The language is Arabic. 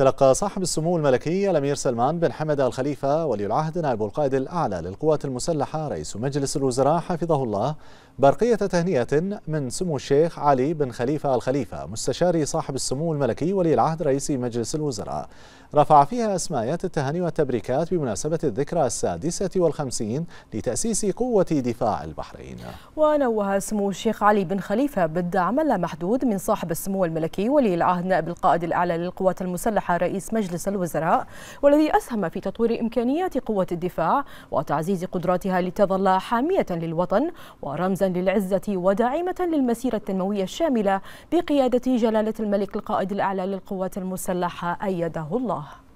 تلقى صاحب السمو الملكي الأمير سلمان بن حمد الخليفة ولي العهد نائب القائد الأعلى للقوات المسلحة رئيس مجلس الوزراء حفظه الله برقية تهنئة من سمو الشيخ علي بن خليفة الخليفة مستشاري صاحب السمو الملكي ولي العهد رئيس مجلس الوزراء رفع فيها أسمايات التهاني والتبريكات بمناسبة الذكرى السادسة والخمسين لتأسيس قوة دفاع البحرين ونوه سمو الشيخ علي بن خليفة بالدعم اللامحدود من صاحب السمو الملكي ولي العهد نائب القائد الأعلى للقوات المسلحة رئيس مجلس الوزراء والذي أسهم في تطوير إمكانيات قوة الدفاع وتعزيز قدراتها لتظل حامية للوطن ورمزا للعزة وداعمة للمسيرة التنموية الشاملة بقيادة جلالة الملك القائد الأعلى للقوات المسلحة أيده الله